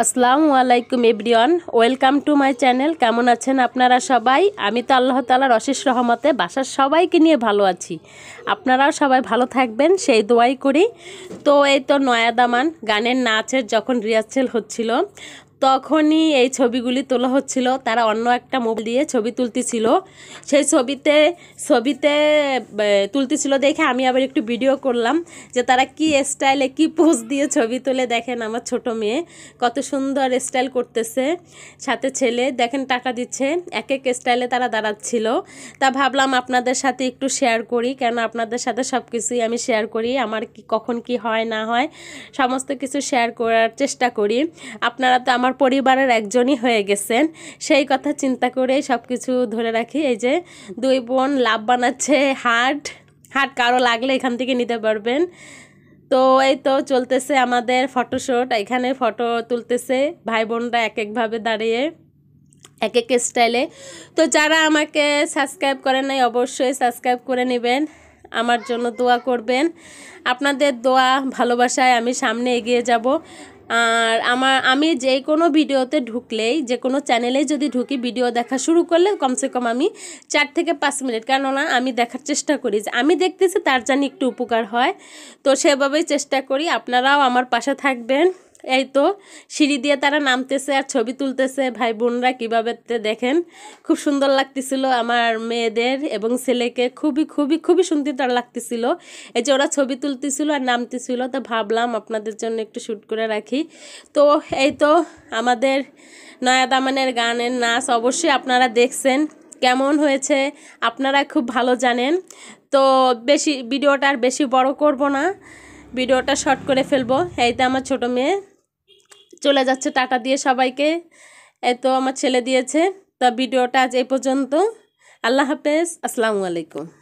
আসসালামু আলাইকুম everyone welcome to my channel কেমন আছেন আপনারা সবাই আমি তো আল্লাহ তালার অশেষ রহমতে বাসার সবাইকে নিয়ে ভালো আছি আপনারাও সবাই ভালো থাকবেন সেই দোয়াই করি তো এই তো নয়াদামান গানের নাচের যখন রিহার্সেল হচ্ছিল তখনই এই ছবিগুলি তোলা হচ্ছিল তারা অন্য একটা মোবাইল দিয়ে ছবি তুলতেছিল সেই ছবিতে ছবিতে তুলতেছিল দেখে আমি আবার একটু ভিডিও করলাম যে তারা কি স্টাইলে কি পোজ দিয়ে ছবি তুলে দেখেন আমার ছোট মেয়ে কত সুন্দর স্টাইল করতেছে সাথে ছেলে দেখেন টাকা দিচ্ছে এক এক স্টাইলে তারা দাঁড়াচ্ছিল তা ভাবলাম আপনাদের সাথে একটু শেয়ার করি কেন আপনাদের সাথে সব কিছুই আমি শেয়ার করি আমার কি কখন কি হয় না হয় সমস্ত কিছু শেয়ার করার চেষ্টা করি আপনারা তো আমার আমার পরিবারের একজনই হয়ে গেছেন সেই কথা চিন্তা করে সব কিছু ধরে রাখি এই যে দুই বোন লাভ বানাচ্ছে হাট হাট কারো লাগলে এখান থেকে নিতে পারবেন তো এই তো চলতেছে আমাদের ফটোশ্যুট এখানে ফটো তুলতেছে ভাই বোনরা এক একভাবে দাঁড়িয়ে এক এক স্টাইলে তো যারা আমাকে সাবস্ক্রাইব করেন নাই অবশ্যই সাবস্ক্রাইব করে নেবেন আমার জন্য দোয়া করবেন আপনাদের দোয়া ভালোবাসায় আমি সামনে এগিয়ে যাব আর আমার আমি যে কোনো ভিডিওতে ঢুকলেই যে কোনো চ্যানেলেই যদি ঢুকি ভিডিও দেখা শুরু করলে কমসে কম আমি চার থেকে পাঁচ মিনিট কেননা আমি দেখার চেষ্টা করি যে আমি দেখতেছি তার জানি একটু উপকার হয় তো সেভাবেই চেষ্টা করি আপনারাও আমার পাশে থাকবেন এই তো সিঁড়ি দিয়ে তারা নামতেছে আর ছবি তুলতেছে ভাই বোনরা কীভাবে দেখেন খুব সুন্দর লাগতেছিল আমার মেয়েদের এবং ছেলেকে খুবই খুবই খুবই সুন্দর লাগতেছিল এই যে ওরা ছবি তুলতেছিল আর নামতেছিল তো ভাবলাম আপনাদের জন্য একটু শ্যুট করে রাখি তো এই তো আমাদের নয়া দামানের গানের নাচ অবশ্যই আপনারা দেখছেন কেমন হয়েছে আপনারা খুব ভালো জানেন তো বেশি ভিডিওটা আর বেশি বড় করব না ভিডিওটা শর্ট করে ফেলবো তো আমার ছোট মেয়ে চলে যাচ্ছে টাটা দিয়ে সবাইকে এত আমার ছেলে দিয়েছে তা ভিডিওটা আজ এই পর্যন্ত আল্লাহ হাফেজ আসসালামু আলাইকুম